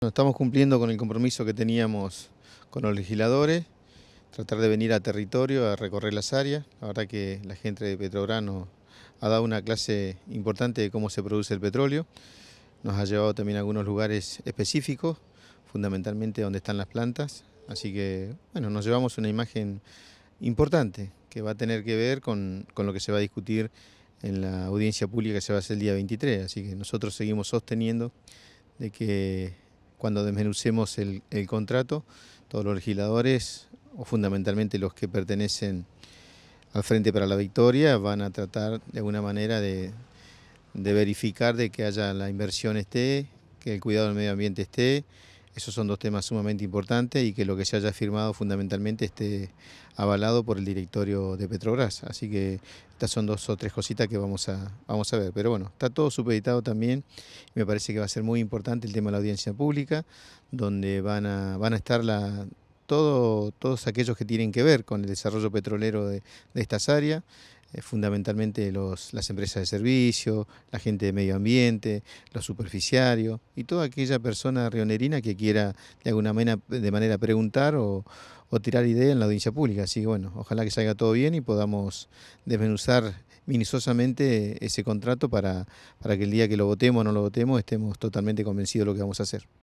Estamos cumpliendo con el compromiso que teníamos con los legisladores, tratar de venir a territorio, a recorrer las áreas. La verdad que la gente de Petrograno nos ha dado una clase importante de cómo se produce el petróleo. Nos ha llevado también a algunos lugares específicos, fundamentalmente donde están las plantas. Así que, bueno, nos llevamos una imagen importante que va a tener que ver con lo que se va a discutir en la audiencia pública que se va a hacer el día 23. Así que nosotros seguimos sosteniendo de que cuando desmenucemos el, contrato, todos los legisladores, o fundamentalmente los que pertenecen al Frente para la Victoria, van a tratar de alguna manera de, de verificar de que haya la inversión esté, que el cuidado del medio ambiente esté, esos son dos temas sumamente importantes y que lo que se haya firmado fundamentalmente esté avalado por el directorio de Petrobras. Así que estas son dos o tres cositas que vamos a, vamos a ver. Pero bueno, está todo supeditado también. Me parece que va a ser muy importante el tema de la audiencia pública, donde van a, van a estar todos aquellos que tienen que ver con el desarrollo petrolero de estas áreas. Eh, fundamentalmente los, las empresas de servicio, la gente de medio ambiente, los superficiarios y toda aquella persona rionerina que quiera de alguna manera, de manera preguntar o, o tirar idea en la audiencia pública. Así que bueno, ojalá que salga todo bien y podamos desmenuzar minuciosamente ese contrato para, para que el día que lo votemos o no lo votemos estemos totalmente convencidos de lo que vamos a hacer.